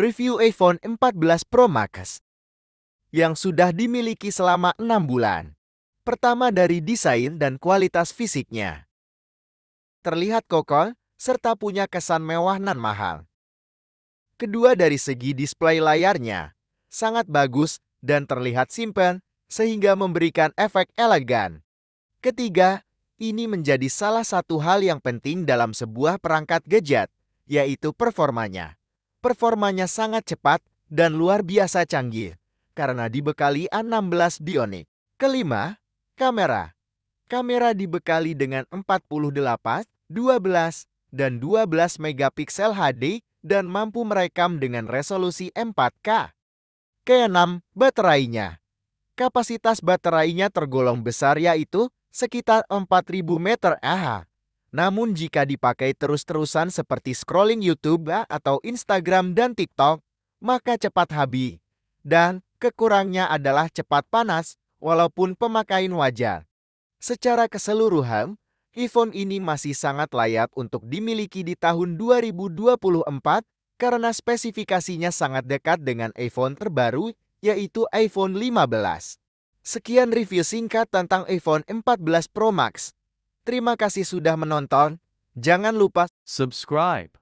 review iPhone 14 Pro Max yang sudah dimiliki selama 6 bulan. Pertama dari desain dan kualitas fisiknya. Terlihat kokoh, serta punya kesan mewah nan mahal. Kedua dari segi display layarnya, sangat bagus dan terlihat simpan, sehingga memberikan efek elegan. Ketiga, ini menjadi salah satu hal yang penting dalam sebuah perangkat gadget, yaitu performanya. Performanya sangat cepat dan luar biasa canggih karena dibekali A16 Bionic. Kelima, kamera. Kamera dibekali dengan 48, 12, dan 12 megapiksel HD dan mampu merekam dengan resolusi 4K. Keenam, baterainya. Kapasitas baterainya tergolong besar yaitu sekitar 4000 mAh namun jika dipakai terus-terusan seperti scrolling YouTube ya, atau Instagram dan TikTok, maka cepat habis. Dan kekurangnya adalah cepat panas walaupun pemakaian wajar. Secara keseluruhan, iPhone ini masih sangat layak untuk dimiliki di tahun 2024 karena spesifikasinya sangat dekat dengan iPhone terbaru, yaitu iPhone 15. Sekian review singkat tentang iPhone 14 Pro Max. Terima kasih sudah menonton. Jangan lupa subscribe.